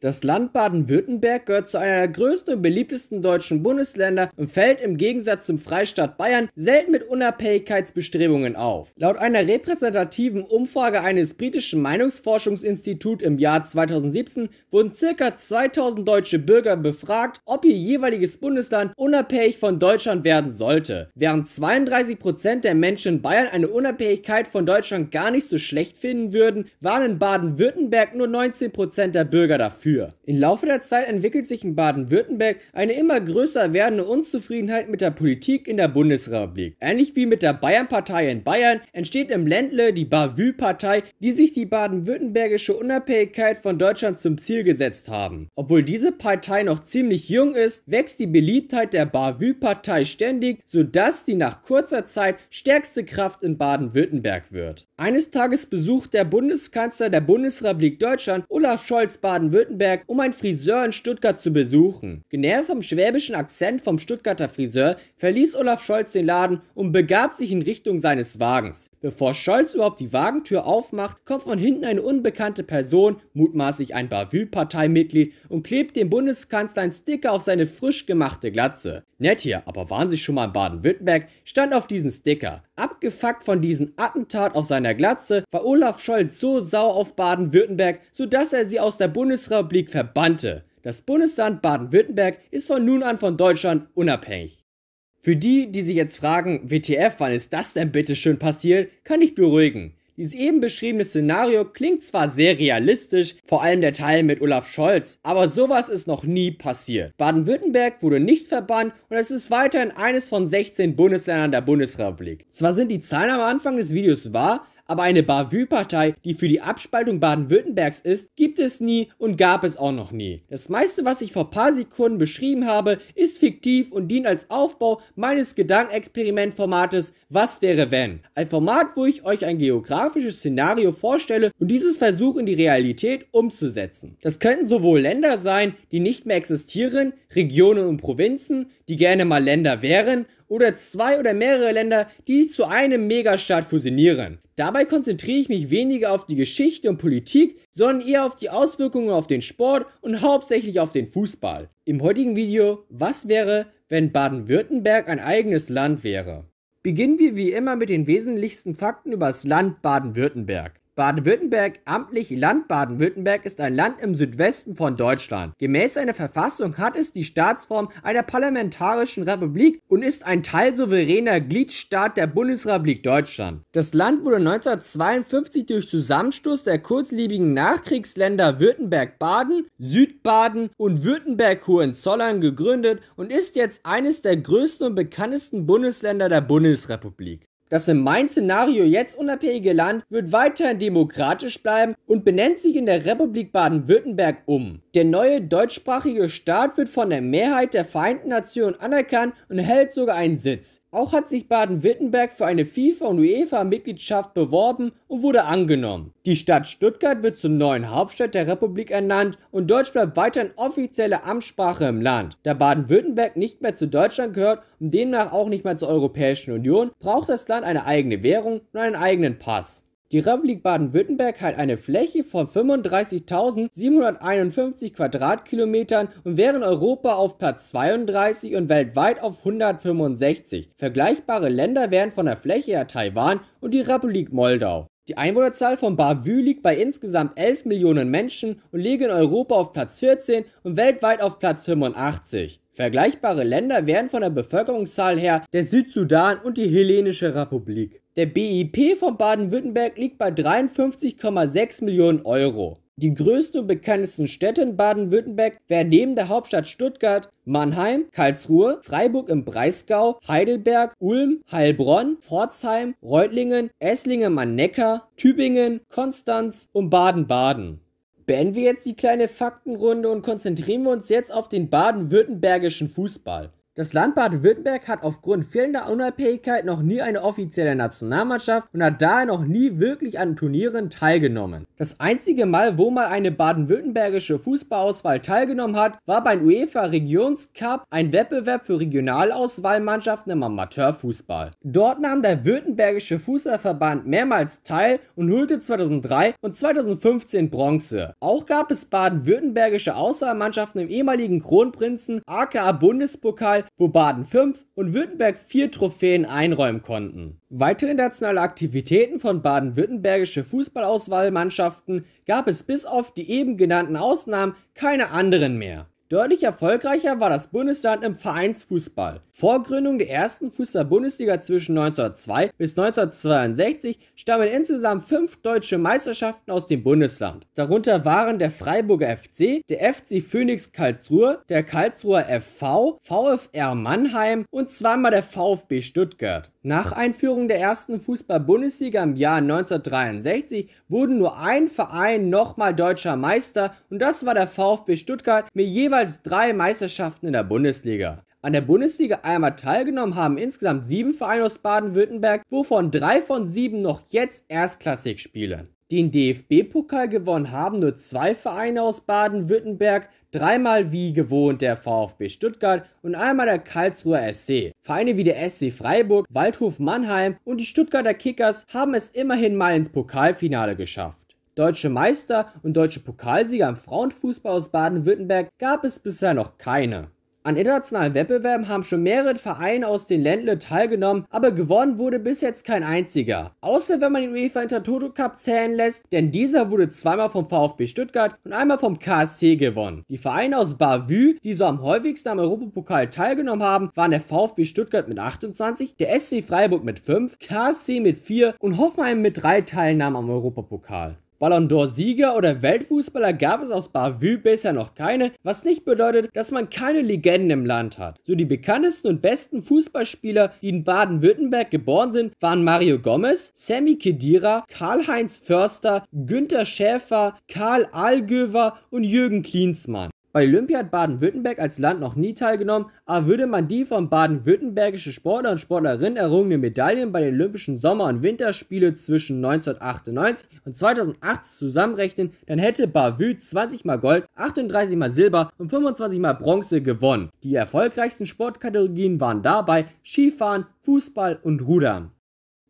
Das Land Baden-Württemberg gehört zu einer der größten und beliebtesten deutschen Bundesländer und fällt im Gegensatz zum Freistaat Bayern selten mit Unabhängigkeitsbestrebungen auf. Laut einer repräsentativen Umfrage eines britischen Meinungsforschungsinstituts im Jahr 2017 wurden ca. 2000 deutsche Bürger befragt, ob ihr jeweiliges Bundesland unabhängig von Deutschland werden sollte. Während 32% der Menschen in Bayern eine Unabhängigkeit von Deutschland gar nicht so schlecht finden würden, waren in Baden-Württemberg nur 19% der Bürger dafür für. Im Laufe der Zeit entwickelt sich in Baden-Württemberg eine immer größer werdende Unzufriedenheit mit der Politik in der Bundesrepublik. Ähnlich wie mit der Bayern-Partei in Bayern entsteht im Ländle die Bavü-Partei, die sich die baden-württembergische Unabhängigkeit von Deutschland zum Ziel gesetzt haben. Obwohl diese Partei noch ziemlich jung ist, wächst die Beliebtheit der Bavü-Partei ständig, sodass sie nach kurzer Zeit stärkste Kraft in Baden-Württemberg wird. Eines Tages besucht der Bundeskanzler der Bundesrepublik Deutschland Olaf Scholz Baden-Württemberg Nürnberg, um einen Friseur in Stuttgart zu besuchen. Genervt vom schwäbischen Akzent vom Stuttgarter Friseur verließ Olaf Scholz den Laden und begab sich in Richtung seines Wagens. Bevor Scholz überhaupt die Wagentür aufmacht, kommt von hinten eine unbekannte Person, mutmaßlich ein Bavü-Parteimitglied, und klebt dem Bundeskanzler einen Sticker auf seine frisch gemachte Glatze. Nett hier, aber waren Sie schon mal in Baden-Württemberg? Stand auf diesen Sticker. Abgefuckt von diesem Attentat auf seiner Glatze war Olaf Scholz so sau auf Baden-Württemberg, sodass er sie aus der Bundesrepublik verbannte. Das Bundesland Baden-Württemberg ist von nun an von Deutschland unabhängig. Für die, die sich jetzt fragen, WTF, wann ist das denn bitte schön passiert, kann ich beruhigen. Dieses eben beschriebene Szenario klingt zwar sehr realistisch, vor allem der Teil mit Olaf Scholz, aber sowas ist noch nie passiert. Baden-Württemberg wurde nicht verbannt und es ist weiterhin eines von 16 Bundesländern der Bundesrepublik. Zwar sind die Zahlen am Anfang des Videos wahr, aber eine Bavü-Partei, die für die Abspaltung Baden-Württembergs ist, gibt es nie und gab es auch noch nie. Das meiste, was ich vor paar Sekunden beschrieben habe, ist fiktiv und dient als Aufbau meines Gedankenexperiment-Formates Was wäre wenn? Ein Format, wo ich euch ein geografisches Szenario vorstelle und dieses versuche in die Realität umzusetzen. Das könnten sowohl Länder sein, die nicht mehr existieren, Regionen und Provinzen, die gerne mal Länder wären, oder zwei oder mehrere Länder, die zu einem Megastaat fusionieren. Dabei konzentriere ich mich weniger auf die Geschichte und Politik, sondern eher auf die Auswirkungen auf den Sport und hauptsächlich auf den Fußball. Im heutigen Video, was wäre, wenn Baden-Württemberg ein eigenes Land wäre? Beginnen wir wie immer mit den wesentlichsten Fakten über das Land Baden-Württemberg. Baden-Württemberg, amtlich Land Baden-Württemberg, ist ein Land im Südwesten von Deutschland. Gemäß seiner Verfassung hat es die Staatsform einer parlamentarischen Republik und ist ein teilsouveräner Gliedstaat der Bundesrepublik Deutschland. Das Land wurde 1952 durch Zusammenstoß der kurzlebigen Nachkriegsländer Württemberg-Baden, Südbaden und Württemberg-Hohenzollern gegründet und ist jetzt eines der größten und bekanntesten Bundesländer der Bundesrepublik. Das in meinem Szenario jetzt unabhängige Land wird weiterhin demokratisch bleiben und benennt sich in der Republik Baden-Württemberg um. Der neue deutschsprachige Staat wird von der Mehrheit der Vereinten Nationen anerkannt und hält sogar einen Sitz. Auch hat sich Baden-Württemberg für eine FIFA- und UEFA-Mitgliedschaft beworben und wurde angenommen. Die Stadt Stuttgart wird zur neuen Hauptstadt der Republik ernannt und Deutsch bleibt weiterhin offizielle Amtssprache im Land. Da Baden-Württemberg nicht mehr zu Deutschland gehört und demnach auch nicht mehr zur Europäischen Union, braucht das Land eine eigene Währung und einen eigenen Pass. Die Republik Baden-Württemberg hat eine Fläche von 35.751 Quadratkilometern und während Europa auf Platz 32 und weltweit auf 165. Vergleichbare Länder wären von der Fläche her Taiwan und die Republik Moldau. Die Einwohnerzahl von Bavü liegt bei insgesamt 11 Millionen Menschen und liegt in Europa auf Platz 14 und weltweit auf Platz 85. Vergleichbare Länder wären von der Bevölkerungszahl her der Südsudan und die Hellenische Republik. Der BIP von Baden-Württemberg liegt bei 53,6 Millionen Euro. Die größten und bekanntesten Städte in Baden-Württemberg wären neben der Hauptstadt Stuttgart Mannheim, Karlsruhe, Freiburg im Breisgau, Heidelberg, Ulm, Heilbronn, Pforzheim, Reutlingen, Esslingen am Neckar, Tübingen, Konstanz und Baden-Baden. Beenden wir jetzt die kleine Faktenrunde und konzentrieren wir uns jetzt auf den baden-württembergischen Fußball. Das Land Baden-Württemberg hat aufgrund fehlender Unabhängigkeit noch nie eine offizielle Nationalmannschaft und hat daher noch nie wirklich an Turnieren teilgenommen. Das einzige Mal, wo mal eine baden-württembergische Fußballauswahl teilgenommen hat, war beim UEFA Regionscup, ein Wettbewerb für Regionalauswahlmannschaften im Amateurfußball. Dort nahm der württembergische Fußballverband mehrmals teil und holte 2003 und 2015 Bronze. Auch gab es baden-württembergische Auswahlmannschaften im ehemaligen Kronprinzen, aka Bundespokal wo Baden 5 und Württemberg 4 Trophäen einräumen konnten. Weitere internationale Aktivitäten von baden-württembergische Fußballauswahlmannschaften gab es bis auf die eben genannten Ausnahmen keine anderen mehr. Deutlich erfolgreicher war das Bundesland im Vereinsfußball. Vor Gründung der ersten Fußball-Bundesliga zwischen 1902 bis 1962 stammen insgesamt fünf deutsche Meisterschaften aus dem Bundesland. Darunter waren der Freiburger FC, der FC Phoenix Karlsruhe, der Karlsruher FV, VfR Mannheim und zweimal der VfB Stuttgart. Nach Einführung der ersten Fußball-Bundesliga im Jahr 1963 wurden nur ein Verein nochmal deutscher Meister und das war der VfB Stuttgart mit jeweils jeweils drei Meisterschaften in der Bundesliga. An der Bundesliga einmal teilgenommen haben insgesamt sieben Vereine aus Baden-Württemberg, wovon drei von sieben noch jetzt erstklassig spielen. Den DFB-Pokal gewonnen haben nur zwei Vereine aus Baden-Württemberg, dreimal wie gewohnt der VfB Stuttgart und einmal der Karlsruher SC. Vereine wie der SC Freiburg, Waldhof Mannheim und die Stuttgarter Kickers haben es immerhin mal ins Pokalfinale geschafft. Deutsche Meister und deutsche Pokalsieger im Frauenfußball aus Baden-Württemberg gab es bisher noch keine. An internationalen Wettbewerben haben schon mehrere Vereine aus den Ländern teilgenommen, aber gewonnen wurde bis jetzt kein einziger. Außer wenn man den UEFA Intertoto Cup zählen lässt, denn dieser wurde zweimal vom VfB Stuttgart und einmal vom KSC gewonnen. Die Vereine aus Bavü, die so am häufigsten am Europapokal teilgenommen haben, waren der VfB Stuttgart mit 28, der SC Freiburg mit 5, KSC mit 4 und Hoffenheim mit 3 Teilnahmen am Europapokal. Ballon d'Or-Sieger oder Weltfußballer gab es aus Bavü bisher noch keine, was nicht bedeutet, dass man keine Legenden im Land hat. So die bekanntesten und besten Fußballspieler, die in Baden-Württemberg geboren sind, waren Mario Gomez, Sammy Kedira, Karl-Heinz Förster, Günter Schäfer, Karl Algöver und Jürgen Klinsmann. Bei Olympia hat Baden-Württemberg als Land noch nie teilgenommen, aber würde man die von baden-württembergischen Sportler und Sportlerinnen errungenen Medaillen bei den Olympischen Sommer- und Winterspielen zwischen 1998 und 2008 zusammenrechnen, dann hätte Bavü 20 mal Gold, 38 mal Silber und 25 mal Bronze gewonnen. Die erfolgreichsten Sportkategorien waren dabei Skifahren, Fußball und Rudern.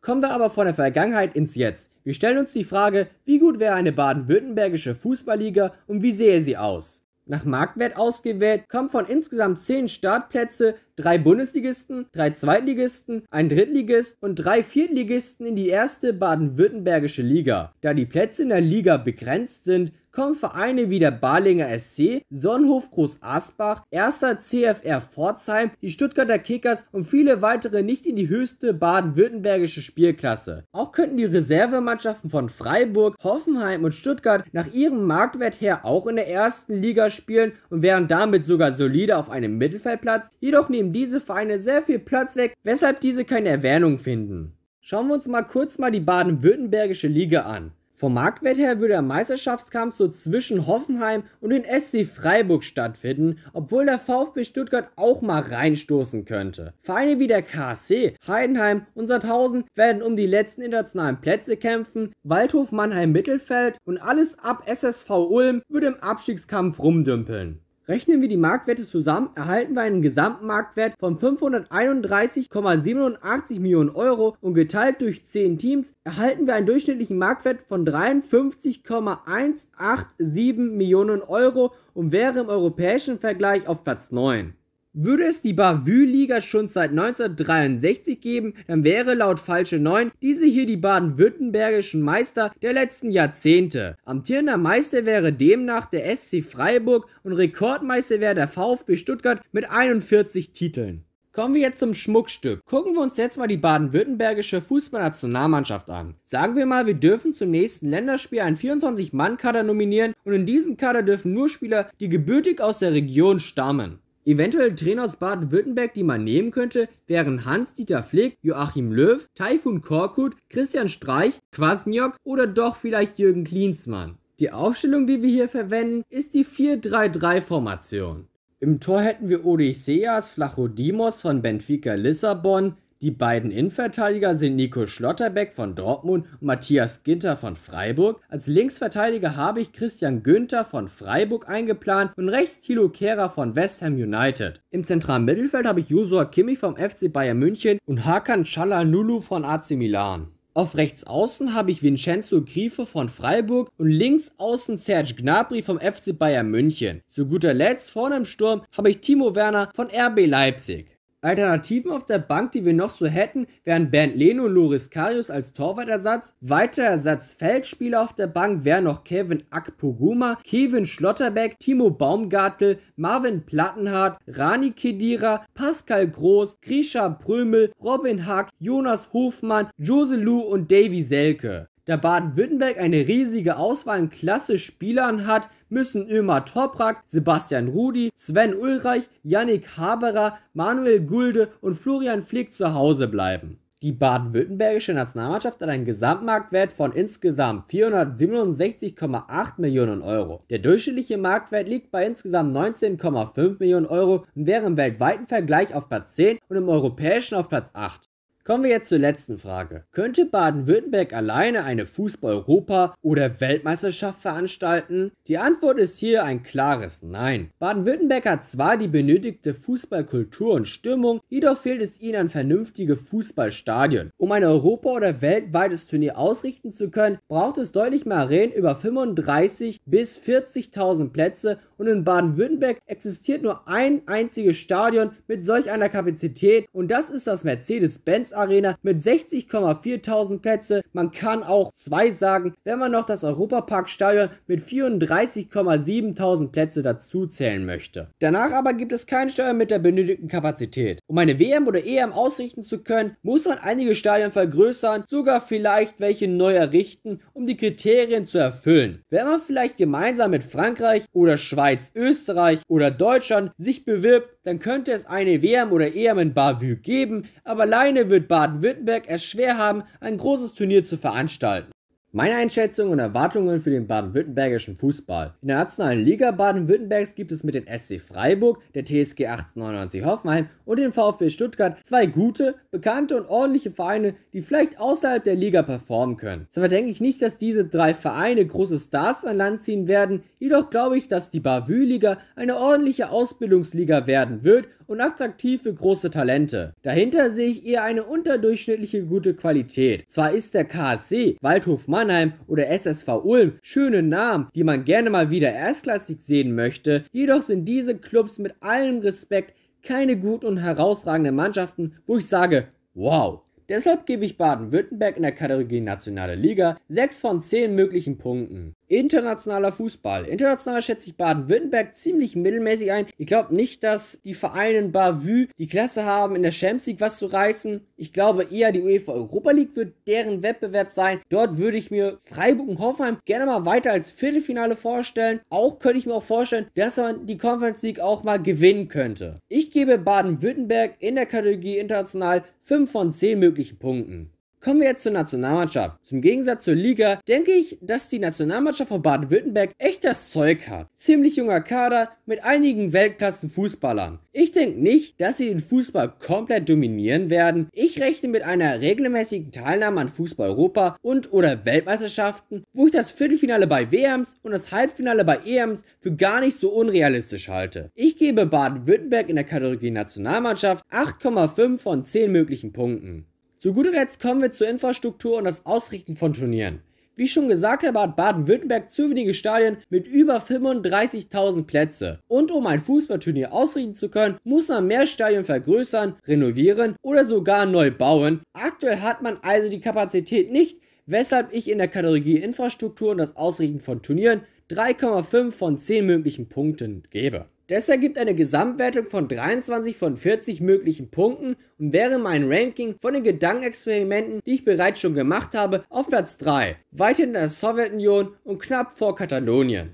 Kommen wir aber von der Vergangenheit ins Jetzt. Wir stellen uns die Frage, wie gut wäre eine baden-württembergische Fußballliga und wie sähe sie aus? Nach Marktwert ausgewählt kommen von insgesamt 10 Startplätze drei Bundesligisten, drei Zweitligisten, ein Drittligist und drei Viertligisten in die erste baden-württembergische Liga. Da die Plätze in der Liga begrenzt sind, kommen Vereine wie der Balinger SC, Sonnenhof Groß Asbach, 1. CFR Pforzheim, die Stuttgarter Kickers und viele weitere nicht in die höchste baden-württembergische Spielklasse. Auch könnten die Reservemannschaften von Freiburg, Hoffenheim und Stuttgart nach ihrem Marktwert her auch in der ersten Liga spielen und wären damit sogar solide auf einem Mittelfeldplatz, jedoch nehmen diese Vereine sehr viel Platz weg, weshalb diese keine Erwähnung finden. Schauen wir uns mal kurz mal die baden-württembergische Liga an. Vom Marktwert her würde der Meisterschaftskampf so zwischen Hoffenheim und den SC Freiburg stattfinden, obwohl der VfB Stuttgart auch mal reinstoßen könnte. Vereine wie der KSC, Heidenheim und Sandhausen werden um die letzten internationalen Plätze kämpfen, Waldhof Mannheim Mittelfeld und alles ab SSV Ulm würde im Abstiegskampf rumdümpeln. Rechnen wir die Marktwerte zusammen, erhalten wir einen Gesamtmarktwert von 531,87 Millionen Euro und geteilt durch 10 Teams erhalten wir einen durchschnittlichen Marktwert von 53,187 Millionen Euro und wäre im europäischen Vergleich auf Platz 9. Würde es die Bavü-Liga schon seit 1963 geben, dann wäre laut Falsche 9 diese hier die baden-württembergischen Meister der letzten Jahrzehnte. Amtierender Meister wäre demnach der SC Freiburg und Rekordmeister wäre der VfB Stuttgart mit 41 Titeln. Kommen wir jetzt zum Schmuckstück. Gucken wir uns jetzt mal die baden-württembergische Fußballnationalmannschaft an. Sagen wir mal, wir dürfen zum nächsten Länderspiel einen 24-Mann-Kader nominieren und in diesen Kader dürfen nur Spieler, die gebürtig aus der Region stammen. Eventuell Trainer aus Baden-Württemberg, die man nehmen könnte, wären Hans-Dieter Flick, Joachim Löw, Taifun Korkut, Christian Streich, Kwasniok oder doch vielleicht Jürgen Klinsmann. Die Aufstellung, die wir hier verwenden, ist die 4-3-3-Formation. Im Tor hätten wir Odysseas Flachodimos von Benfica Lissabon, die beiden Innenverteidiger sind Nico Schlotterbeck von Dortmund und Matthias Ginter von Freiburg. Als Linksverteidiger habe ich Christian Günther von Freiburg eingeplant und rechts Thilo Kehrer von West Ham United. Im zentralen Mittelfeld habe ich Josua Kimmich vom FC Bayern München und Hakan Çalhanoğlu von AC Milan. Auf rechts außen habe ich Vincenzo Grifo von Freiburg und links außen Serge Gnabry vom FC Bayern München. Zu guter Letzt vorne im Sturm habe ich Timo Werner von RB Leipzig. Alternativen auf der Bank, die wir noch so hätten, wären Bernd Leno, und Loris Karius als Torwartersatz. Weiterer Ersatzfeldspieler auf der Bank wären noch Kevin Akpoguma, Kevin Schlotterbeck, Timo Baumgartel, Marvin Plattenhardt, Rani Kedira, Pascal Groß, Grisha Prömel, Robin Hack, Jonas Hofmann, Jose Lu und Davy Selke. Da Baden-Württemberg eine riesige Auswahl an klasse Spielern hat, müssen Ömer Toprak, Sebastian Rudi, Sven Ulreich, Yannick Haberer, Manuel Gulde und Florian Flick zu Hause bleiben. Die baden-württembergische Nationalmannschaft hat einen Gesamtmarktwert von insgesamt 467,8 Millionen Euro. Der durchschnittliche Marktwert liegt bei insgesamt 19,5 Millionen Euro und wäre im weltweiten Vergleich auf Platz 10 und im europäischen auf Platz 8. Kommen wir jetzt zur letzten Frage. Könnte Baden-Württemberg alleine eine Fußball-Europa- oder Weltmeisterschaft veranstalten? Die Antwort ist hier ein klares Nein. Baden-Württemberg hat zwar die benötigte Fußballkultur und Stimmung, jedoch fehlt es ihnen an vernünftige Fußballstadien. Um ein Europa- oder weltweites Turnier ausrichten zu können, braucht es deutlich mehr Arenen über 35 bis 40.000 Plätze und in Baden-Württemberg existiert nur ein einziges Stadion mit solch einer Kapazität und das ist das Mercedes-Benz Arena mit 60,4000 Plätze. Man kann auch zwei sagen, wenn man noch das Europapark Stadion mit 34,7000 Plätze dazu zählen möchte. Danach aber gibt es kein Stadion mit der benötigten Kapazität. Um eine WM oder EM ausrichten zu können, muss man einige Stadien vergrößern, sogar vielleicht welche neu errichten, um die Kriterien zu erfüllen. Wenn man vielleicht gemeinsam mit Frankreich oder Schweiz, Österreich oder Deutschland sich bewirbt, dann könnte es eine WM oder EM in Bavü geben, aber alleine wird Baden-Württemberg es schwer haben, ein großes Turnier zu veranstalten. Meine Einschätzungen und Erwartungen für den baden-württembergischen Fußball. In der nationalen Liga Baden-Württembergs gibt es mit den SC Freiburg, der TSG 1899 Hoffenheim und dem VfB Stuttgart zwei gute, bekannte und ordentliche Vereine, die vielleicht außerhalb der Liga performen können. Zwar denke ich nicht, dass diese drei Vereine große Stars an Land ziehen werden, jedoch glaube ich, dass die Bavü-Liga eine ordentliche Ausbildungsliga werden wird und attraktiv für große Talente. Dahinter sehe ich eher eine unterdurchschnittliche gute Qualität. Zwar ist der KSC, Waldhof Mannheim oder SSV Ulm schöne Namen, die man gerne mal wieder erstklassig sehen möchte, jedoch sind diese Clubs mit allem Respekt keine guten und herausragenden Mannschaften, wo ich sage, wow. Deshalb gebe ich Baden-Württemberg in der Kategorie Nationale Liga 6 von 10 möglichen Punkten. Internationaler Fußball. International schätze ich Baden-Württemberg ziemlich mittelmäßig ein. Ich glaube nicht, dass die Vereine in Bavü die Klasse haben, in der Champions League was zu reißen. Ich glaube eher, die UEFA Europa League wird deren Wettbewerb sein. Dort würde ich mir Freiburg und Hoffenheim gerne mal weiter als Viertelfinale vorstellen. Auch könnte ich mir auch vorstellen, dass man die Conference League auch mal gewinnen könnte. Ich gebe Baden-Württemberg in der Kategorie international 5 von 10 möglichen Punkten. Kommen wir jetzt zur Nationalmannschaft. Zum Gegensatz zur Liga denke ich, dass die Nationalmannschaft von Baden-Württemberg echt das Zeug hat. Ziemlich junger Kader mit einigen Weltklassen-Fußballern. Ich denke nicht, dass sie den Fußball komplett dominieren werden. Ich rechne mit einer regelmäßigen Teilnahme an Fußball Europa und oder Weltmeisterschaften, wo ich das Viertelfinale bei WMs und das Halbfinale bei EMs für gar nicht so unrealistisch halte. Ich gebe Baden-Württemberg in der Kategorie Nationalmannschaft 8,5 von 10 möglichen Punkten. Zu guter Letzt kommen wir zur Infrastruktur und das Ausrichten von Turnieren. Wie schon gesagt, hat Baden-Württemberg zu wenige Stadien mit über 35.000 Plätze. Und um ein Fußballturnier ausrichten zu können, muss man mehr Stadien vergrößern, renovieren oder sogar neu bauen. Aktuell hat man also die Kapazität nicht, weshalb ich in der Kategorie Infrastruktur und das Ausrichten von Turnieren 3,5 von 10 möglichen Punkten gebe. Das ergibt eine Gesamtwertung von 23 von 40 möglichen Punkten und wäre mein Ranking von den Gedankenexperimenten, die ich bereits schon gemacht habe, auf Platz 3, weit hinter der Sowjetunion und knapp vor Katalonien.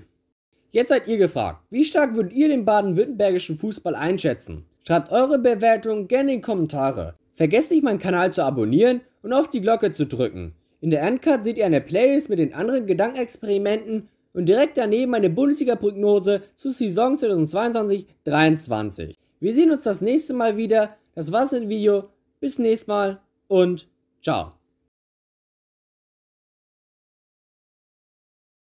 Jetzt seid ihr gefragt, wie stark würdet ihr den baden-württembergischen Fußball einschätzen? Schreibt eure Bewertung gerne in die Kommentare. Vergesst nicht, meinen Kanal zu abonnieren und auf die Glocke zu drücken. In der Endcard seht ihr eine Playlist mit den anderen Gedankenexperimenten und direkt daneben eine Bundesliga-Prognose zur Saison 2022-23. Wir sehen uns das nächste Mal wieder. Das war's im Video. Bis nächstes Mal und ciao.